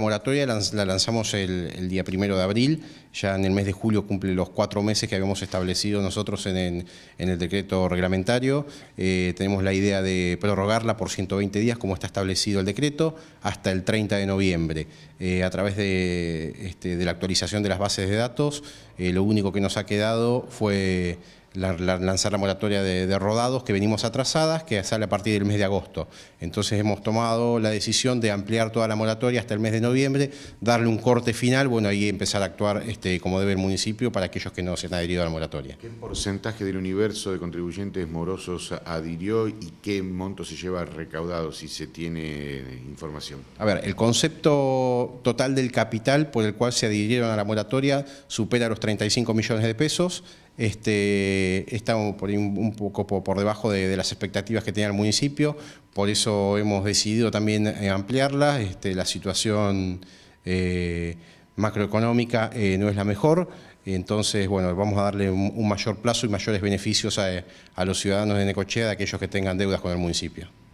moratoria la, lanzamos el, día primero de abril, ya en el mes de julio cumple los cuatro meses que habíamos establecido nosotros en, el decreto reglamentario. Eh, tenemos la idea de prorrogarla por 120 días, como está establecido el decreto, hasta el 30 de noviembre. Eh, a través este, de, la actualización de las bases de datos, eh, lo único que nos ha quedado fue lanzar la moratoria de, rodados que venimos atrasadas, que sale a partir del mes de agosto. Entonces hemos tomado la decisión de ampliar toda la moratoria hasta el mes de noviembre, darle un corte final, bueno, ahí empezar a actuar este, como debe el municipio para aquellos que no se han adherido a la moratoria. ¿Qué porcentaje del universo de contribuyentes morosos adhirió y qué monto se lleva recaudado, si se tiene eh, información? A ver, el concepto total del capital por el cual se adhirieron a la moratoria supera los 35 millones de pesos, este, estamos un, poco por debajo de, las expectativas que tenía el municipio, por eso hemos decidido también eh, ampliarla. Este, la situación eh, macroeconómica eh, no es la mejor, entonces, bueno, vamos a darle un, mayor plazo y mayores beneficios a, a los ciudadanos de Necochea, de aquellos que tengan deudas con el municipio.